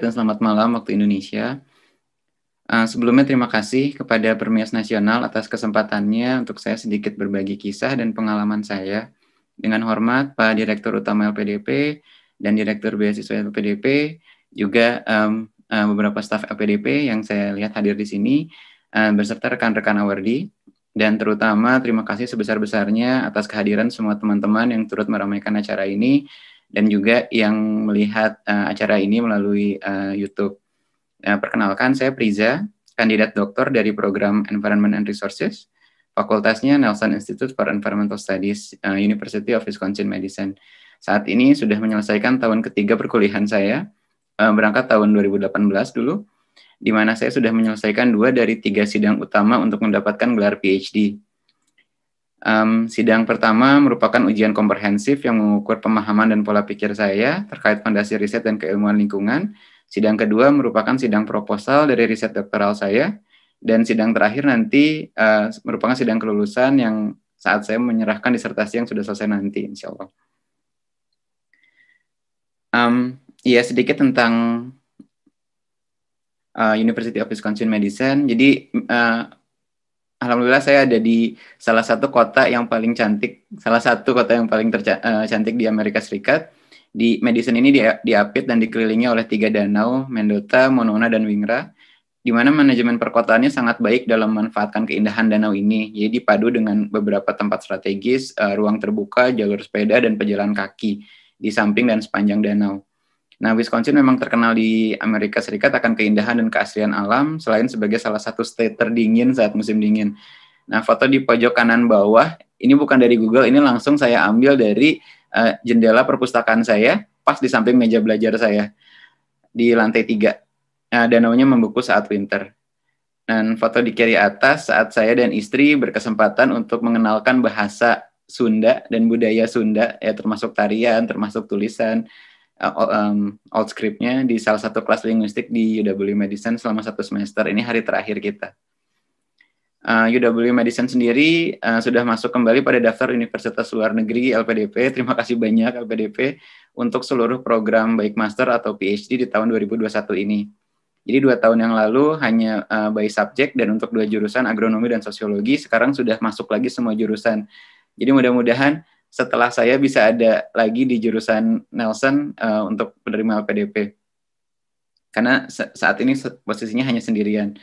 dan selamat malam waktu Indonesia. Uh, sebelumnya terima kasih kepada Permias Nasional atas kesempatannya untuk saya sedikit berbagi kisah dan pengalaman saya. Dengan hormat Pak Direktur Utama LPDP dan Direktur Beasiswa LPDP, juga um, uh, beberapa staf LPDP yang saya lihat hadir di sini, uh, eh, beserta rekan-rekan awardee dan terutama terima kasih sebesar-besarnya atas kehadiran semua teman-teman yang turut meramaikan acara ini dan juga yang melihat uh, acara ini melalui uh, YouTube. Uh, perkenalkan saya Priza, kandidat doktor dari program Environment and Resources, fakultasnya Nelson Institute for Environmental Studies, uh, University of Wisconsin Medicine. Saat ini sudah menyelesaikan tahun ketiga perkuliahan saya, uh, berangkat tahun 2018 dulu, di mana saya sudah menyelesaikan dua dari tiga sidang utama untuk mendapatkan gelar PhD. Um, sidang pertama merupakan ujian komprehensif yang mengukur pemahaman dan pola pikir saya terkait fondasi riset dan keilmuan lingkungan. Sidang kedua merupakan sidang proposal dari riset doktoral saya. Dan sidang terakhir nanti uh, merupakan sidang kelulusan yang saat saya menyerahkan disertasi yang sudah selesai nanti, insya Allah. Um, ya, sedikit tentang uh, University of Wisconsin Medicine. Jadi, uh, alhamdulillah saya ada di salah satu kota yang paling cantik, salah satu kota yang paling tercantik eh, uh, di Amerika Serikat. Di Madison ini diapit dan dikelilingi oleh tiga danau, Mendota, Monona, dan Wingra, di mana manajemen perkotaannya sangat baik dalam memanfaatkan keindahan danau ini. Jadi dipadu dengan beberapa tempat strategis, uh, ruang terbuka, jalur sepeda, dan pejalan kaki di samping dan sepanjang danau. Nah, Wisconsin memang terkenal di Amerika Serikat akan keindahan dan keaslian alam, selain sebagai salah satu state terdingin saat musim dingin. Nah, foto di pojok kanan bawah, ini bukan dari Google, ini langsung saya ambil dari uh, jendela perpustakaan saya, pas di samping meja belajar saya, di lantai tiga. Nah, danaunya membeku saat winter. Dan foto di kiri atas saat saya dan istri berkesempatan untuk mengenalkan bahasa Sunda dan budaya Sunda, ya termasuk tarian, termasuk tulisan, um, scriptnya di salah satu kelas linguistik di UW Medicine selama satu semester. Ini hari terakhir kita. Uh, eh, UW Medicine sendiri uh, sudah masuk kembali pada daftar Universitas Luar Negeri LPDP. Terima kasih banyak LPDP untuk seluruh program baik master atau PhD di tahun 2021 ini. Jadi dua tahun yang lalu hanya uh, by subject dan untuk dua jurusan agronomi dan sosiologi. Sekarang sudah masuk lagi semua jurusan. Jadi mudah-mudahan setelah saya bisa ada lagi di jurusan Nelson uh, untuk penerima PDP Karena saat ini posisinya hanya sendirian.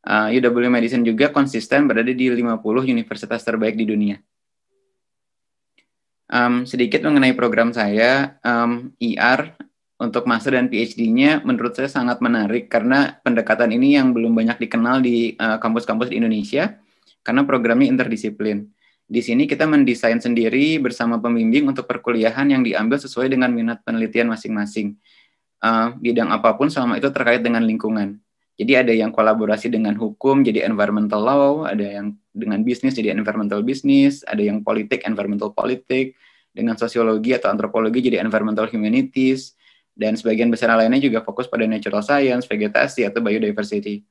Uh, eh, UW Medicine juga konsisten berada di 50 universitas terbaik di dunia. Um, sedikit mengenai program saya, um, IR e untuk master dan PhD-nya menurut saya sangat menarik karena pendekatan ini yang belum banyak dikenal di eh, kampus-kampus uh, di Indonesia karena programnya interdisiplin. Di sini kita mendesain sendiri bersama pembimbing untuk perkuliahan yang diambil sesuai dengan minat penelitian masing-masing. Uh, bidang apapun selama itu terkait dengan lingkungan. Jadi ada yang kolaborasi dengan hukum jadi environmental law, ada yang dengan bisnis jadi environmental business, ada yang politik environmental politik, dengan sosiologi atau antropologi jadi environmental humanities, dan sebagian besar lainnya juga fokus pada natural science, vegetasi, atau biodiversity.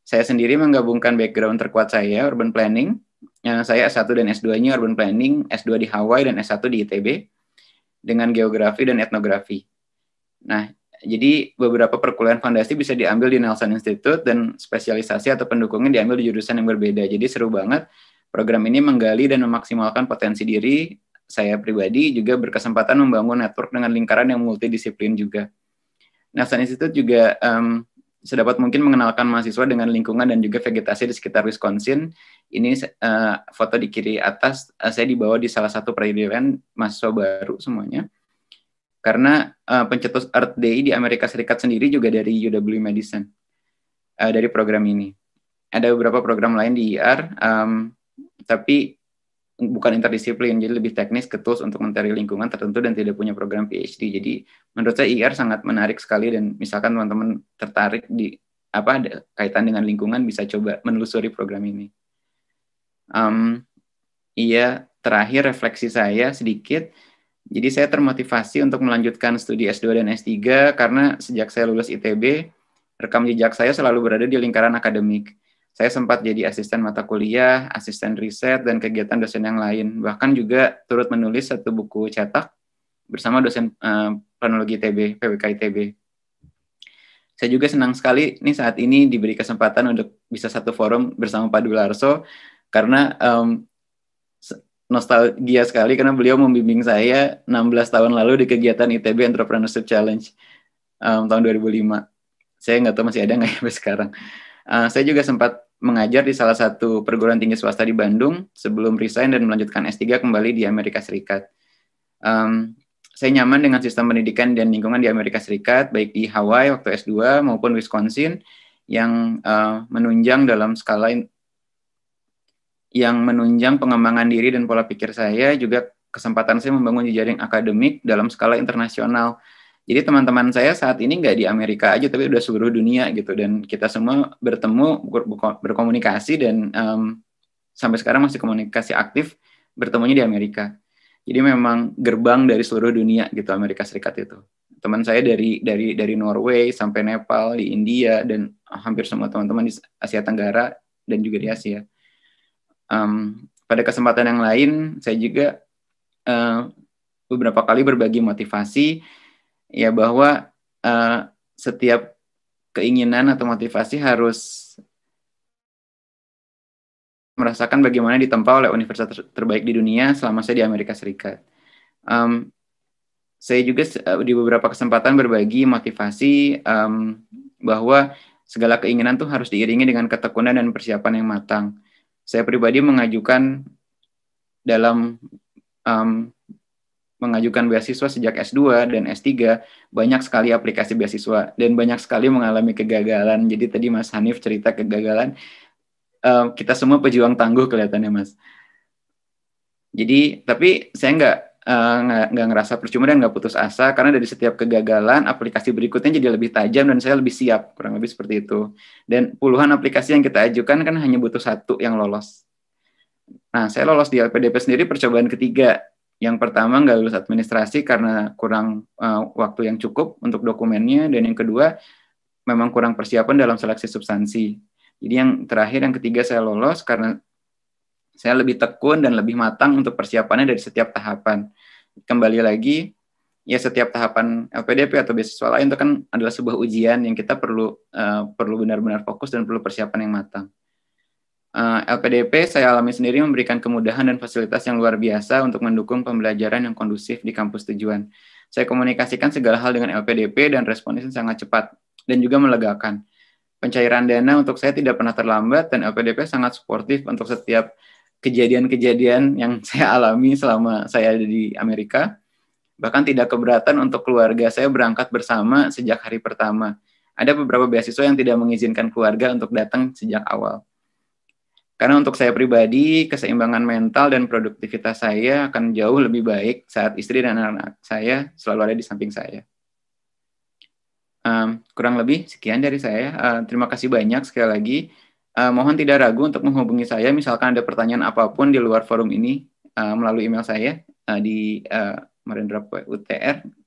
Saya sendiri menggabungkan background terkuat saya, urban planning, yang eh, saya S1 dan S2-nya Urban Planning, S2 di Hawaii dan S1 di ITB dengan geografi dan etnografi. Nah, jadi beberapa perkuliahan fondasi bisa diambil di Nelson Institute dan spesialisasi atau pendukungnya diambil di jurusan yang berbeda. Jadi seru banget. Program ini menggali dan memaksimalkan potensi diri saya pribadi juga berkesempatan membangun network dengan lingkaran yang multidisiplin juga. Nelson Institute juga um, sedapat mungkin mengenalkan mahasiswa dengan lingkungan dan juga vegetasi di sekitar Wisconsin. Ini uh, foto di kiri atas, uh, saya dibawa di salah satu perayaan mahasiswa baru semuanya. Karena uh, pencetus Earth Day di Amerika Serikat sendiri juga dari UW Medicine, uh, dari program ini. Ada beberapa program lain di IR, e um, tapi bukan interdisiplin, jadi lebih teknis ke tools untuk mencari lingkungan tertentu dan tidak punya program PhD. Jadi menurut saya IR sangat menarik sekali dan misalkan teman-teman tertarik di apa ada kaitan dengan lingkungan bisa coba menelusuri program ini. Um, iya, terakhir refleksi saya sedikit. Jadi saya termotivasi untuk melanjutkan studi S2 dan S3 karena sejak saya lulus ITB, rekam jejak saya selalu berada di lingkaran akademik saya sempat jadi asisten mata kuliah, asisten riset, dan kegiatan dosen yang lain. Bahkan juga turut menulis satu buku cetak bersama dosen uh, eh, planologi ITB, PWK ITB. Saya juga senang sekali nih saat ini diberi kesempatan untuk bisa satu forum bersama Pak Dularso karena um, nostalgia sekali karena beliau membimbing saya 16 tahun lalu di kegiatan ITB Entrepreneurship Challenge um, tahun 2005. Saya nggak tahu masih ada nggak ya sampai sekarang. Uh, saya juga sempat mengajar di salah satu perguruan tinggi swasta di Bandung sebelum resign dan melanjutkan S3 kembali di Amerika Serikat. Um, saya nyaman dengan sistem pendidikan dan lingkungan di Amerika Serikat, baik di Hawaii waktu S2 maupun Wisconsin yang uh, menunjang dalam skala in- yang menunjang pengembangan diri dan pola pikir saya juga kesempatan saya membangun jejaring akademik dalam skala internasional jadi teman-teman saya saat ini nggak di Amerika aja, tapi udah seluruh dunia gitu. Dan kita semua bertemu, berkomunikasi dan um, sampai sekarang masih komunikasi aktif bertemunya di Amerika. Jadi memang gerbang dari seluruh dunia gitu Amerika Serikat itu. Teman saya dari dari dari Norway sampai Nepal di India dan hampir semua teman-teman di Asia Tenggara dan juga di Asia. Um, pada kesempatan yang lain saya juga uh, beberapa kali berbagi motivasi ya bahwa uh, setiap keinginan atau motivasi harus merasakan bagaimana ditempa oleh universitas ter terbaik di dunia selama saya di Amerika Serikat. Um, saya juga eh, di beberapa kesempatan berbagi motivasi um, bahwa segala keinginan tuh harus diiringi dengan ketekunan dan persiapan yang matang. Saya pribadi mengajukan dalam um, mengajukan beasiswa sejak S2 dan S3, banyak sekali aplikasi beasiswa dan banyak sekali mengalami kegagalan. Jadi tadi Mas Hanif cerita kegagalan, uh, kita semua pejuang tangguh kelihatannya Mas. Jadi tapi saya nggak eh, nggak uh, ngerasa percuma dan nggak putus asa karena dari setiap kegagalan aplikasi berikutnya jadi lebih tajam dan saya lebih siap kurang lebih seperti itu dan puluhan aplikasi yang kita ajukan kan hanya butuh satu yang lolos nah saya lolos di LPDP sendiri percobaan ketiga yang pertama nggak lulus administrasi karena kurang uh, waktu yang cukup untuk dokumennya, dan yang kedua memang kurang persiapan dalam seleksi substansi. Jadi yang terakhir, yang ketiga saya lolos karena saya lebih tekun dan lebih matang untuk persiapannya dari setiap tahapan. Kembali lagi, ya setiap tahapan LPDP atau beasiswa lain itu kan adalah sebuah ujian yang kita perlu uh, perlu benar-benar fokus dan perlu persiapan yang matang. Eh, LPDP saya alami sendiri memberikan kemudahan dan fasilitas yang luar biasa untuk mendukung pembelajaran yang kondusif di kampus tujuan. Saya komunikasikan segala hal dengan LPDP dan responsnya sangat cepat dan juga melegakan. Pencairan dana untuk saya tidak pernah terlambat dan LPDP sangat suportif untuk setiap kejadian-kejadian yang saya alami selama saya ada di Amerika. Bahkan tidak keberatan untuk keluarga saya berangkat bersama sejak hari pertama. Ada beberapa beasiswa yang tidak mengizinkan keluarga untuk datang sejak awal karena untuk saya pribadi, keseimbangan mental dan produktivitas saya akan jauh lebih baik saat istri dan anak-anak saya selalu ada di samping saya. Um, kurang lebih sekian dari saya. Uh, terima kasih banyak sekali lagi. Uh, mohon tidak ragu untuk menghubungi saya misalkan ada pertanyaan apapun di luar forum ini uh, melalui email saya uh, di uh, marendraputr